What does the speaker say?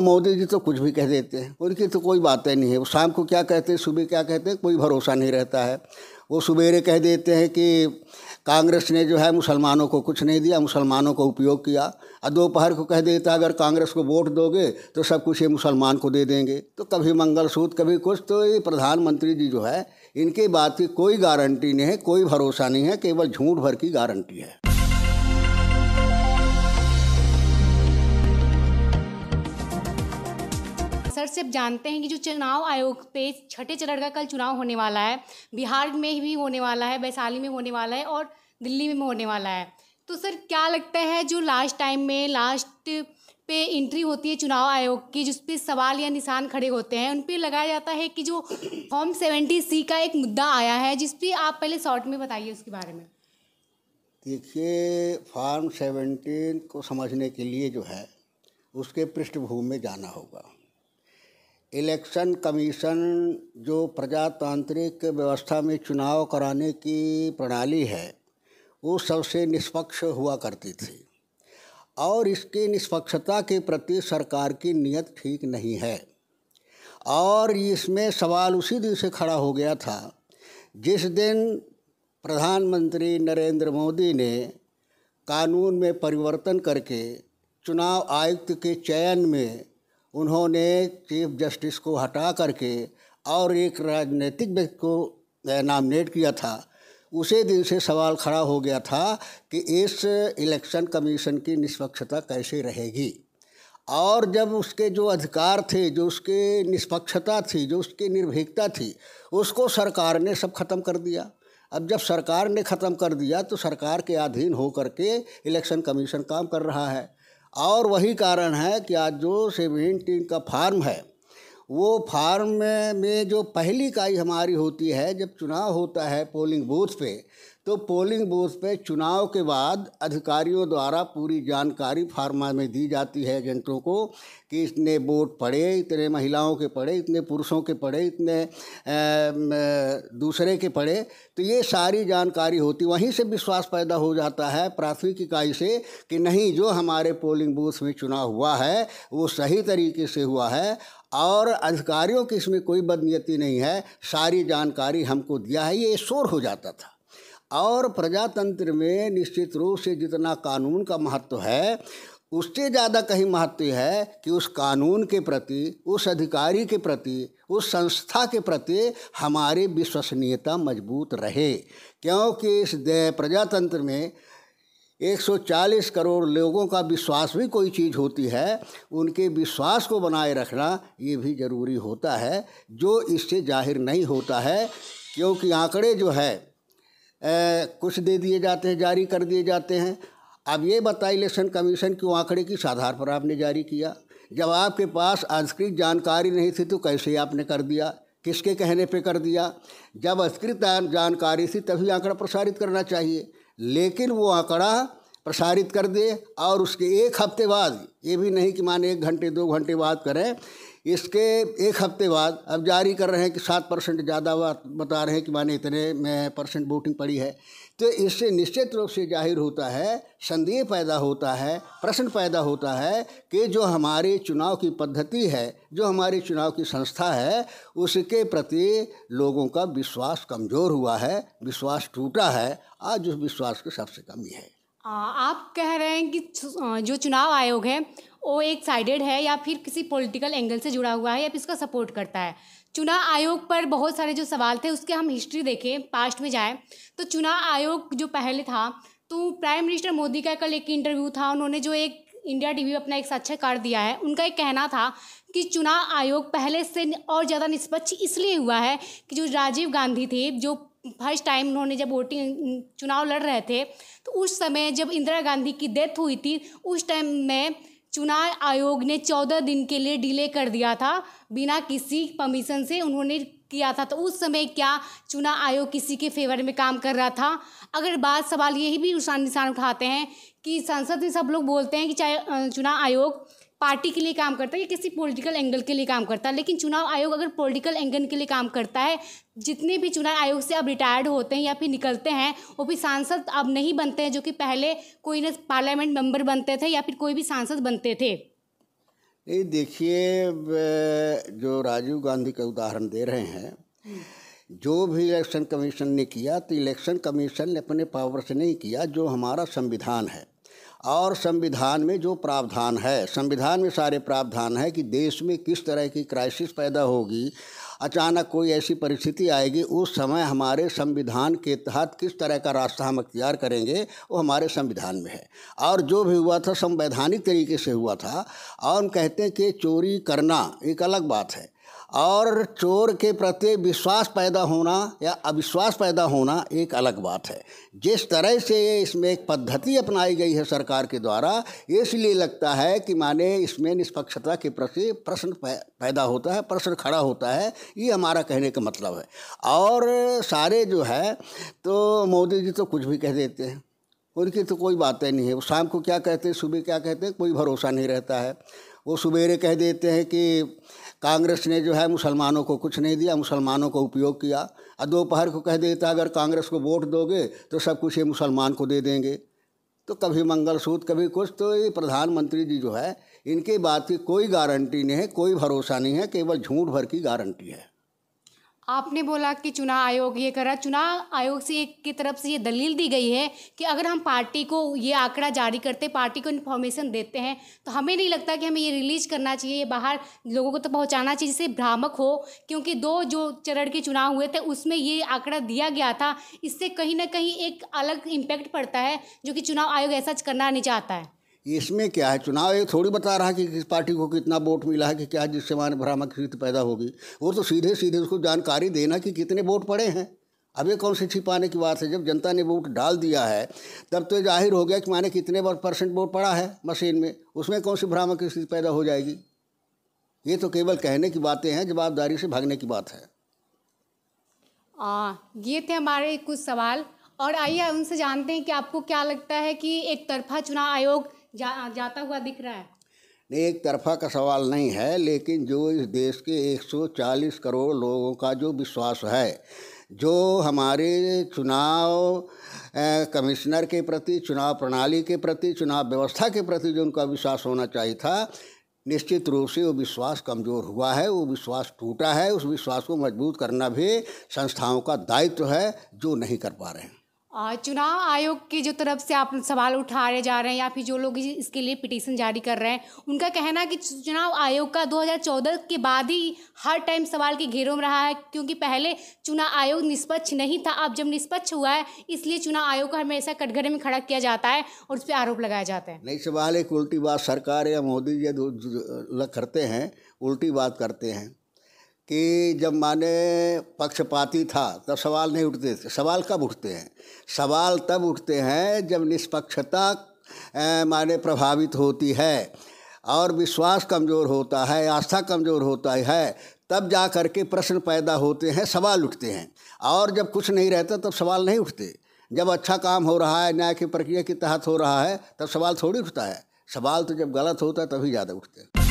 मोदी जी तो कुछ भी कह देते हैं उनकी तो कोई बातें नहीं है वो शाम को क्या कहते हैं सुबह क्या कहते हैं कोई भरोसा नहीं रहता है वो सवेरे कह देते हैं कि कांग्रेस ने जो है मुसलमानों को कुछ नहीं दिया मुसलमानों को उपयोग किया और दोपहर को कह देता है अगर कांग्रेस को वोट दोगे तो सब कुछ ये मुसलमान को दे देंगे तो कभी मंगलसूत्र कभी कुछ तो ये प्रधानमंत्री जी जो है इनके बात की कोई गारंटी नहीं है कोई भरोसा नहीं है केवल झूठ भर की गारंटी है से अब जानते हैं कि जो चुनाव आयोग पे छठे चरण का कल चुनाव होने वाला है बिहार में भी होने वाला है वैशाली में होने वाला है और दिल्ली में होने वाला है तो सर क्या लगता है जो लास्ट टाइम में लास्ट पे एंट्री होती है चुनाव आयोग की जिस पे सवाल या निशान खड़े होते हैं उन पे लगाया जाता है कि जो फॉर्म सेवेंटी सी का एक मुद्दा आया है जिस पे आप पहले शॉर्ट में बताइए उसके बारे में देखिए फॉर्म सेवेंटीन को समझने के लिए जो है उसके पृष्ठभूमि में जाना होगा इलेक्शन कमीशन जो प्रजातांत्रिक व्यवस्था में चुनाव कराने की प्रणाली है वो सबसे निष्पक्ष हुआ करती थी और इसकी निष्पक्षता के प्रति सरकार की नीयत ठीक नहीं है और इसमें सवाल उसी दिन से खड़ा हो गया था जिस दिन प्रधानमंत्री नरेंद्र मोदी ने कानून में परिवर्तन करके चुनाव आयुक्त के चयन में उन्होंने चीफ जस्टिस को हटा करके और एक राजनीतिक व्यक्ति को नामनेट किया था उसी दिन से सवाल खड़ा हो गया था कि इस इलेक्शन कमीशन की निष्पक्षता कैसे रहेगी और जब उसके जो अधिकार थे जो उसके निष्पक्षता थी जो उसकी निर्भीकता थी उसको सरकार ने सब खत्म कर दिया अब जब सरकार ने ख़त्म कर दिया तो सरकार के अधीन हो करके इलेक्शन कमीशन काम कर रहा है और वही कारण है कि आज जो सेवेंटीन का फार्म है वो फार्म में, जो पहली इकाई हमारी होती है जब चुनाव होता है पोलिंग बूथ पे तो पोलिंग बूथ पे चुनाव के बाद अधिकारियों द्वारा पूरी जानकारी फार्मा में दी जाती है एजेंटों को कि इतने वोट पड़े इतने महिलाओं के पड़े इतने पुरुषों के पड़े इतने दूसरे के पड़े तो ये सारी जानकारी होती वहीं से विश्वास पैदा हो जाता है प्राथमिक इकाई से कि नहीं जो हमारे पोलिंग बूथ में चुनाव हुआ है वो सही तरीके से हुआ है और अधिकारियों की इसमें कोई बदनीयती नहीं है सारी जानकारी हमको दिया है ये शोर हो जाता था और प्रजातंत्र में निश्चित रूप से जितना कानून का महत्व है उससे ज़्यादा कहीं महत्व है कि उस कानून के प्रति उस अधिकारी के प्रति उस संस्था के प्रति हमारी विश्वसनीयता मजबूत रहे क्योंकि इस प्रजातंत्र में 140 करोड़ लोगों का विश्वास भी कोई चीज़ होती है उनके विश्वास को बनाए रखना ये भी ज़रूरी होता है जो इससे जाहिर नहीं होता है क्योंकि आंकड़े जो है कुछ दे दिए जाते हैं जारी कर दिए जाते हैं अब ये बताए इलेक्शन कमीशन क्यों आंकड़े किस आधार पर आपने जारी किया जब आपके पास अधिकृत जानकारी नहीं थी तो कैसे आपने कर दिया किसके कहने पे कर दिया जब अधिकृत जानकारी थी तभी आंकड़ा प्रसारित करना चाहिए लेकिन वो आंकड़ा प्रसारित कर दे और उसके एक हफ्ते बाद ये भी नहीं कि माने एक घंटे दो घंटे बाद करें इसके एक हफ्ते बाद अब जारी कर रहे हैं कि सात परसेंट ज़्यादा बता रहे हैं कि माने इतने में परसेंट वोटिंग पड़ी है तो इससे निश्चित रूप से जाहिर होता है संदेह पैदा होता है प्रश्न पैदा होता है कि जो हमारे चुनाव की पद्धति है जो हमारी चुनाव की संस्था है उसके प्रति लोगों का विश्वास कमज़ोर हुआ है विश्वास टूटा है आज उस विश्वास की सबसे कमी है आप कह रहे हैं कि जो चुनाव आयोग है वो एक साइडेड है या फिर किसी पॉलिटिकल एंगल से जुड़ा हुआ है या फिर इसका सपोर्ट करता है चुनाव आयोग पर बहुत सारे जो सवाल थे उसके हम हिस्ट्री देखें पास्ट में जाएं तो चुनाव आयोग जो पहले था तो प्राइम मिनिस्टर मोदी का कल एक इंटरव्यू था उन्होंने जो एक इंडिया टीवी अपना एक साक्षात्कार दिया है उनका एक कहना था कि चुनाव आयोग पहले से और ज़्यादा निष्पक्ष इसलिए हुआ है कि जो राजीव गांधी थे जो फर्स्ट टाइम उन्होंने जब वोटिंग चुनाव लड़ रहे थे तो उस समय जब इंदिरा गांधी की डेथ हुई थी उस टाइम में चुनाव आयोग ने चौदह दिन के लिए डिले कर दिया था बिना किसी परमिशन से उन्होंने किया था तो उस समय क्या चुनाव आयोग किसी के फेवर में काम कर रहा था अगर बात सवाल यही भी निशान उठाते हैं कि संसद में सब लोग बोलते हैं कि चाहे चुनाव आयोग पार्टी के लिए काम करता है या किसी पॉलिटिकल एंगल के लिए काम करता है लेकिन चुनाव आयोग अगर पॉलिटिकल एंगल के लिए काम करता है जितने भी चुनाव आयोग से अब रिटायर्ड होते हैं या फिर निकलते हैं वो भी सांसद अब नहीं बनते हैं जो कि पहले कोई ना पार्लियामेंट मेंबर बनते थे या फिर कोई भी सांसद बनते थे ये देखिए जो राजीव गांधी का उदाहरण दे रहे हैं जो भी इलेक्शन कमीशन ने किया तो इलेक्शन कमीशन ने अपने पावर से नहीं किया जो हमारा संविधान है और संविधान में जो प्रावधान है संविधान में सारे प्रावधान है कि देश में किस तरह की क्राइसिस पैदा होगी अचानक कोई ऐसी परिस्थिति आएगी उस समय हमारे संविधान के तहत किस तरह का रास्ता हम अख्तियार करेंगे वो हमारे संविधान में है और जो भी हुआ था संवैधानिक तरीके से हुआ था और हम कहते हैं कि चोरी करना एक अलग बात है और चोर के प्रति विश्वास पैदा होना या अविश्वास पैदा होना एक अलग बात है जिस तरह से इसमें एक पद्धति अपनाई गई है सरकार के द्वारा इसलिए लगता है कि माने इसमें निष्पक्षता के प्रति प्रश्न पैदा होता है प्रश्न खड़ा होता है ये हमारा कहने का मतलब है और सारे जो है तो मोदी जी तो कुछ भी कह देते हैं उनकी तो कोई बातें नहीं है वो शाम को क्या कहते हैं सुबह क्या कहते हैं कोई भरोसा नहीं रहता है वो सबेरे कह देते हैं कि कांग्रेस ने जो है मुसलमानों को कुछ नहीं दिया मुसलमानों को उपयोग किया और दोपहर को कह देता अगर कांग्रेस को वोट दोगे तो सब कुछ ये मुसलमान को दे देंगे तो कभी मंगलसूत्र कभी कुछ तो ये प्रधानमंत्री जी जो है इनके बात की कोई गारंटी नहीं है कोई भरोसा नहीं है केवल झूठ भर की गारंटी है आपने बोला कि चुनाव आयोग ये कर रहा चुनाव आयोग से एक की तरफ से ये दलील दी गई है कि अगर हम पार्टी को ये आंकड़ा जारी करते पार्टी को इन्फॉर्मेशन देते हैं तो हमें नहीं लगता कि हमें ये रिलीज करना चाहिए ये बाहर लोगों को तो पहुँचाना चाहिए जिससे भ्रामक हो क्योंकि दो जो चरण के चुनाव हुए थे उसमें ये आंकड़ा दिया गया था इससे कहीं ना कहीं एक अलग इम्पैक्ट पड़ता है जो कि चुनाव आयोग ऐसा करना नहीं चाहता है इसमें क्या है चुनाव ये थोड़ी बता रहा है कि किस पार्टी को कितना वोट मिला है कि क्या जिससे मान भ्रामक स्थिति पैदा होगी वो तो सीधे सीधे उसको जानकारी देना कि कितने वोट पड़े हैं अब ये कौन सी छिपाने की बात है जब जनता ने वोट डाल दिया है तब तो जाहिर हो गया कि माने कितने परसेंट वोट पड़ा है मशीन में उसमें कौन सी भ्रामक स्थिति पैदा हो जाएगी ये तो केवल कहने की बातें हैं जवाबदारी से भागने की बात है आ, ये थे हमारे कुछ सवाल और आइए उनसे जानते हैं कि आपको क्या लगता है कि एक तरफा चुनाव आयोग जा, जाता हुआ दिख रहा है एक तरफा का सवाल नहीं है लेकिन जो इस देश के 140 करोड़ लोगों का जो विश्वास है जो हमारे चुनाव कमिश्नर के प्रति चुनाव प्रणाली के प्रति चुनाव व्यवस्था के प्रति जो उनका विश्वास होना चाहिए था निश्चित रूप से वो विश्वास कमज़ोर हुआ है वो विश्वास टूटा है उस विश्वास को मजबूत करना भी संस्थाओं का दायित्व है जो नहीं कर पा रहे हैं चुनाव आयोग की जो तरफ से आप सवाल उठाए जा रहे हैं या फिर जो लोग इसके लिए पिटीशन जारी कर रहे हैं उनका कहना है कि चुनाव आयोग का 2014 के बाद ही हर टाइम सवाल के घेरों में रहा है क्योंकि पहले चुनाव आयोग निष्पक्ष नहीं था अब जब निष्पक्ष हुआ है इसलिए चुनाव आयोग को हमेशा कटघरे में खड़ा किया जाता है और उस पर आरोप लगाया जाता है नहीं सवाल एक उल्टी बात सरकार या मोदी जी करते हैं उल्टी बात करते हैं कि जब माने पक्षपाती था तब सवाल नहीं उठते थे सवाल कब उठते हैं सवाल तब उठते हैं जब निष्पक्षता माने प्रभावित होती है और विश्वास कमज़ोर होता है आस्था कमज़ोर होता है तब जा कर के प्रश्न पैदा होते हैं सवाल उठते हैं और जब कुछ नहीं रहता तब सवाल नहीं उठते जब अच्छा काम हो रहा है न्याय की प्रक्रिया के तहत हो रहा है तब सवाल थोड़ी उठता है सवाल तो जब गलत होता है तभी ज़्यादा उठते हैं